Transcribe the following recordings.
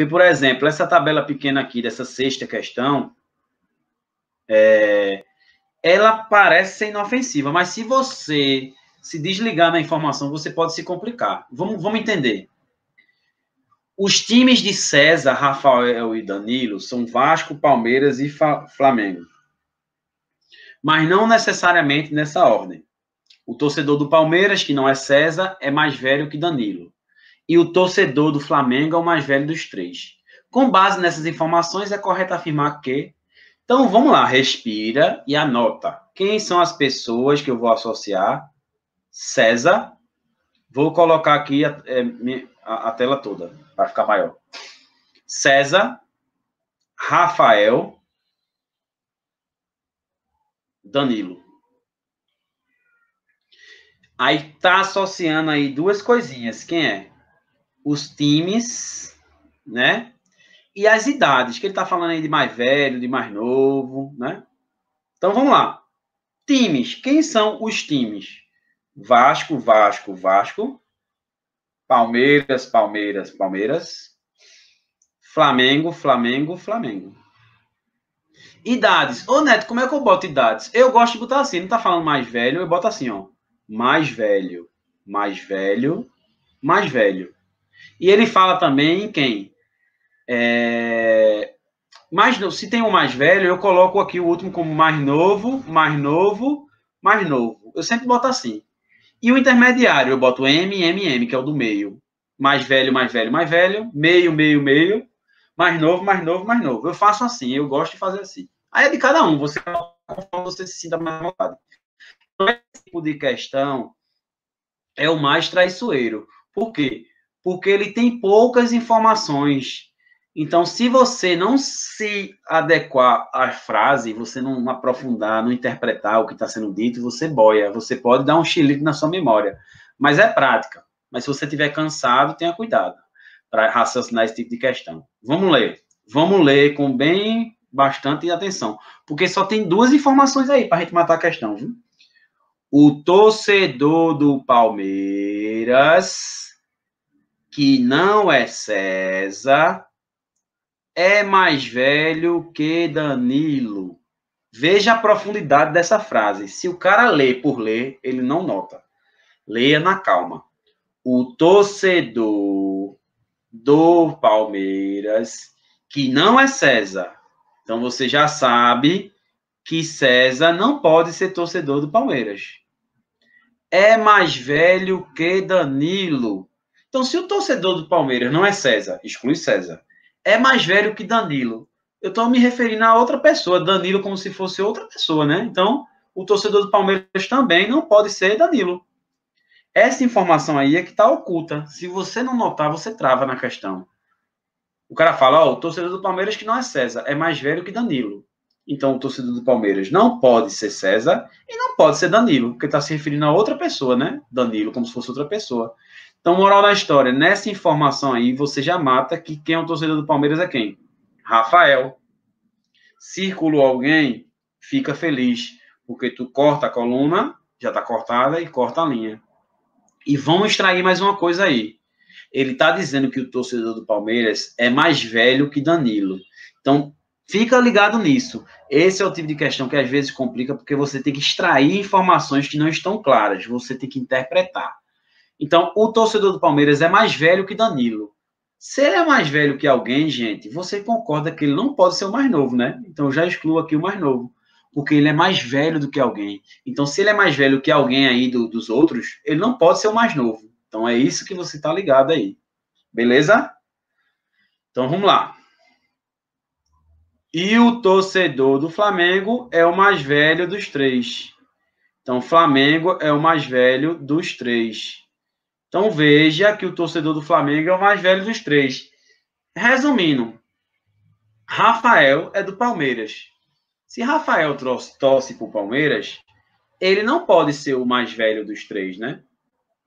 Porque, por exemplo, essa tabela pequena aqui, dessa sexta questão, é, ela parece ser inofensiva, mas se você se desligar na informação, você pode se complicar. Vamos, vamos entender. Os times de César, Rafael e Danilo são Vasco, Palmeiras e Flamengo. Mas não necessariamente nessa ordem. O torcedor do Palmeiras, que não é César, é mais velho que Danilo e o torcedor do Flamengo é o mais velho dos três. Com base nessas informações, é correto afirmar que. Então vamos lá, respira e anota. Quem são as pessoas que eu vou associar? César. Vou colocar aqui a, é, é, a, a tela toda, para ficar maior. César, Rafael, Danilo. Aí tá associando aí duas coisinhas. Quem é? os times, né? E as idades, que ele está falando aí de mais velho, de mais novo, né? Então vamos lá. Times, quem são os times? Vasco, Vasco, Vasco. Palmeiras, Palmeiras, Palmeiras. Flamengo, Flamengo, Flamengo. Idades. Ô, Neto, como é que eu boto idades? Eu gosto de botar assim, não tá falando mais velho, eu boto assim, ó. Mais velho, mais velho, mais velho. E ele fala também em quem? É... Mas se tem um mais velho, eu coloco aqui o último como mais novo, mais novo, mais novo. Eu sempre boto assim. E o intermediário, eu boto M, M, M, que é o do meio. Mais velho, mais velho, mais velho. Meio, meio, meio. Mais novo, mais novo, mais novo. Eu faço assim, eu gosto de fazer assim. Aí é de cada um, você, você se sinta mais vontade. Então, esse tipo de questão é o mais traiçoeiro. Por quê? porque ele tem poucas informações. Então, se você não se adequar à frase, você não aprofundar, não interpretar o que está sendo dito, você boia. Você pode dar um chilique na sua memória. Mas é prática. Mas se você estiver cansado, tenha cuidado para raciocinar esse tipo de questão. Vamos ler. Vamos ler com bem bastante atenção. Porque só tem duas informações aí para a gente matar a questão. Viu? O torcedor do Palmeiras que não é César, é mais velho que Danilo. Veja a profundidade dessa frase. Se o cara lê por ler, ele não nota. Leia na calma. O torcedor do Palmeiras, que não é César. Então você já sabe que César não pode ser torcedor do Palmeiras. É mais velho que Danilo. Então, se o torcedor do Palmeiras não é César, exclui César, é mais velho que Danilo. Eu estou me referindo a outra pessoa, Danilo como se fosse outra pessoa, né? Então, o torcedor do Palmeiras também não pode ser Danilo. Essa informação aí é que está oculta. Se você não notar, você trava na questão. O cara fala, ó, oh, o torcedor do Palmeiras que não é César, é mais velho que Danilo. Então, o torcedor do Palmeiras não pode ser César e não pode ser Danilo, porque está se referindo a outra pessoa, né? Danilo, como se fosse outra pessoa. Então, moral da história, nessa informação aí, você já mata que quem é o torcedor do Palmeiras é quem? Rafael. Circulou alguém, fica feliz, porque tu corta a coluna, já tá cortada, e corta a linha. E vamos extrair mais uma coisa aí. Ele tá dizendo que o torcedor do Palmeiras é mais velho que Danilo. Então, fica ligado nisso. Esse é o tipo de questão que às vezes complica, porque você tem que extrair informações que não estão claras, você tem que interpretar. Então, o torcedor do Palmeiras é mais velho que Danilo. Se ele é mais velho que alguém, gente, você concorda que ele não pode ser o mais novo, né? Então, eu já excluo aqui o mais novo. Porque ele é mais velho do que alguém. Então, se ele é mais velho que alguém aí do, dos outros, ele não pode ser o mais novo. Então, é isso que você tá ligado aí. Beleza? Então, vamos lá. E o torcedor do Flamengo é o mais velho dos três. Então, Flamengo é o mais velho dos três. Então veja que o torcedor do Flamengo é o mais velho dos três. Resumindo, Rafael é do Palmeiras. Se Rafael torce para o Palmeiras, ele não pode ser o mais velho dos três, né?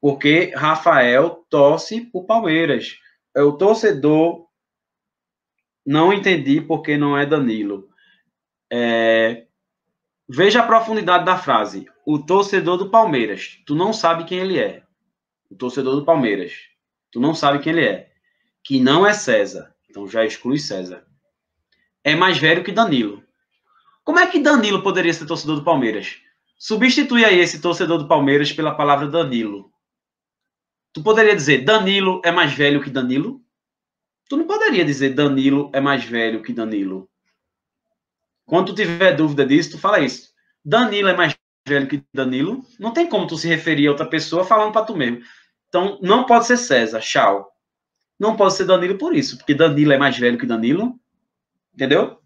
Porque Rafael torce para o Palmeiras. É o torcedor. Não entendi porque não é Danilo. É... Veja a profundidade da frase. O torcedor do Palmeiras. Tu não sabe quem ele é o torcedor do Palmeiras, tu não sabe quem ele é, que não é César, então já exclui César, é mais velho que Danilo. Como é que Danilo poderia ser torcedor do Palmeiras? Substitui aí esse torcedor do Palmeiras pela palavra Danilo. Tu poderia dizer Danilo é mais velho que Danilo? Tu não poderia dizer Danilo é mais velho que Danilo. Quando tu tiver dúvida disso, tu fala isso. Danilo é mais evangélico que Danilo, não tem como tu se referir a outra pessoa falando para tu mesmo. Então, não pode ser César, tchau. Não pode ser Danilo por isso, porque Danilo é mais velho que Danilo, entendeu?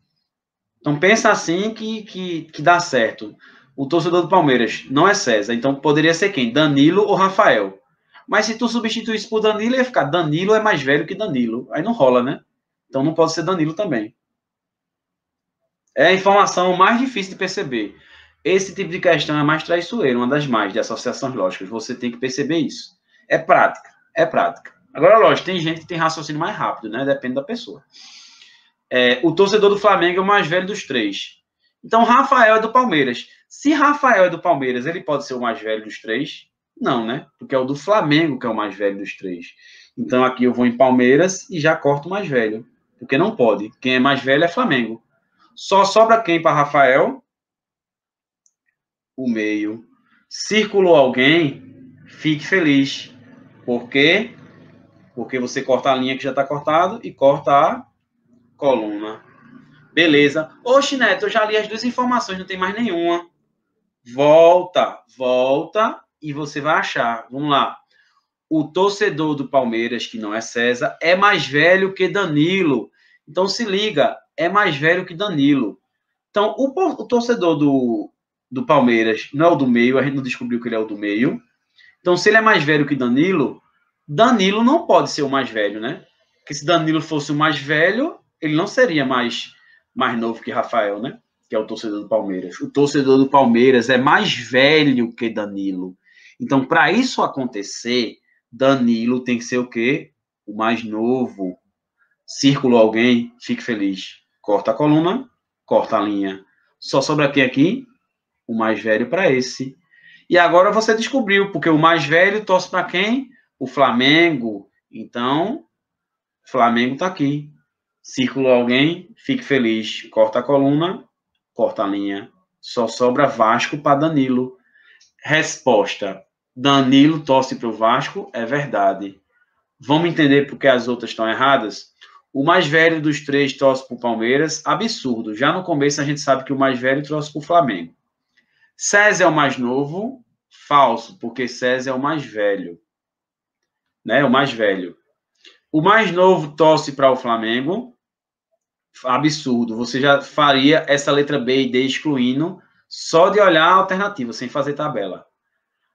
Então, pensa assim que, que, que dá certo. O torcedor do Palmeiras não é César, então poderia ser quem? Danilo ou Rafael. Mas se tu substituísse por Danilo, ia ficar Danilo é mais velho que Danilo. Aí não rola, né? Então não pode ser Danilo também. É a informação mais difícil de perceber. Esse tipo de questão é mais traiçoeira, uma das mais de associações lógicas. Você tem que perceber isso. É prática, é prática. Agora, lógico, tem gente que tem raciocínio mais rápido, né? Depende da pessoa. É, o torcedor do Flamengo é o mais velho dos três. Então, Rafael é do Palmeiras. Se Rafael é do Palmeiras, ele pode ser o mais velho dos três? Não, né? Porque é o do Flamengo que é o mais velho dos três. Então, aqui eu vou em Palmeiras e já corto o mais velho. Porque não pode. Quem é mais velho é Flamengo. Só sobra quem para Rafael? o meio. Circulou alguém, fique feliz. Por quê? Porque você corta a linha que já está cortada e corta a coluna. Beleza. Oxe, Neto, eu já li as duas informações, não tem mais nenhuma. Volta, volta e você vai achar. Vamos lá. O torcedor do Palmeiras, que não é César, é mais velho que Danilo. Então se liga, é mais velho que Danilo. Então o, torcedor do, do Palmeiras não é o do meio, a gente não descobriu que ele é o do meio. Então, se ele é mais velho que Danilo, Danilo não pode ser o mais velho, né? Porque se Danilo fosse o mais velho, ele não seria mais, mais novo que Rafael, né? Que é o torcedor do Palmeiras. O torcedor do Palmeiras é mais velho que Danilo. Então, para isso acontecer, Danilo tem que ser o quê? O mais novo. Círculo alguém, fique feliz. Corta a coluna, corta a linha. Só sobra quem aqui? o mais velho para esse. E agora você descobriu, porque o mais velho torce para quem? O Flamengo. Então, Flamengo está aqui. Círculo alguém, fique feliz. Corta a coluna, corta a linha. Só sobra Vasco para Danilo. Resposta: Danilo torce para o Vasco, é verdade. Vamos entender por que as outras estão erradas? O mais velho dos três torce para o Palmeiras, absurdo. Já no começo a gente sabe que o mais velho torce para o Flamengo. César é o mais novo, falso, porque César é o mais velho. Né? É o mais velho. O mais novo torce para o Flamengo. Absurdo. Você já faria essa letra B e D excluindo só de olhar a alternativa, sem fazer tabela.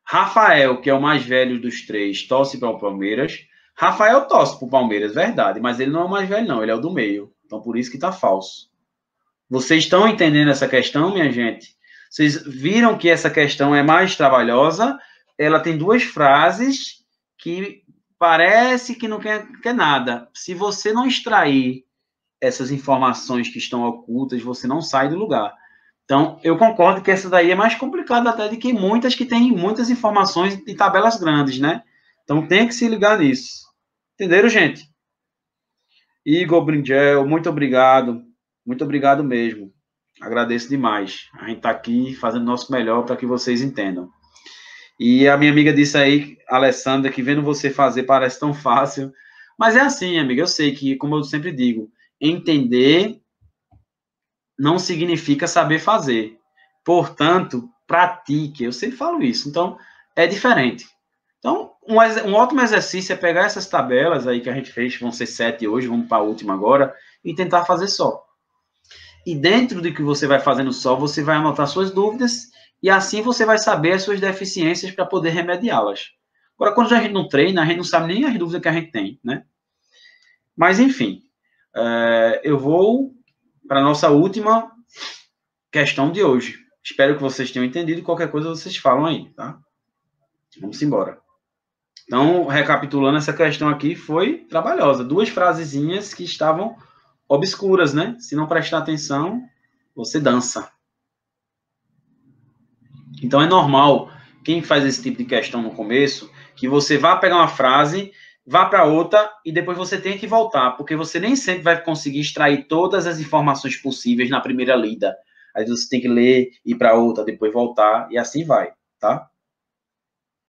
Rafael, que é o mais velho dos três, torce para o Palmeiras. Rafael torce para o Palmeiras, verdade, mas ele não é o mais velho, não, ele é o do meio. Então por isso que está falso. Vocês estão entendendo essa questão, minha gente? Vocês viram que essa questão é mais trabalhosa. Ela tem duas frases que parece que não quer, quer nada. Se você não extrair essas informações que estão ocultas, você não sai do lugar. Então, eu concordo que essa daí é mais complicada até do que muitas que têm muitas informações e tabelas grandes, né? Então, tem que se ligar nisso. Entenderam, gente? Igor Brindel, muito obrigado. Muito obrigado mesmo. Agradeço demais. A gente está aqui fazendo o nosso melhor para que vocês entendam. E a minha amiga disse aí, Alessandra, que vendo você fazer parece tão fácil. Mas é assim, amiga. Eu sei que, como eu sempre digo, entender não significa saber fazer. Portanto, pratique. Eu sempre falo isso. Então, é diferente. Então, um, um, ótimo exercício é pegar essas tabelas aí que a gente fez, vão ser sete hoje, vamos para a última agora, e tentar fazer só. E dentro do que você vai fazendo só, você vai anotar suas dúvidas e assim você vai saber as suas deficiências para poder remediá-las. Agora, quando a gente não treina, a gente não sabe nem as dúvidas que a gente tem, né? Mas, enfim, eh, eu vou para a nossa última questão de hoje. Espero que vocês tenham entendido. Qualquer coisa vocês falam aí, tá? Vamos embora. Então, recapitulando, essa questão aqui foi trabalhosa. Duas frasezinhas que estavam obscuras, né? Se não prestar atenção, você dança. Então é normal quem faz esse tipo de questão no começo, que você vá pegar uma frase, vá para outra e depois você tem que voltar, porque você nem sempre vai conseguir extrair todas as informações possíveis na primeira lida. Aí você tem que ler, ir para outra, depois voltar e assim vai, tá?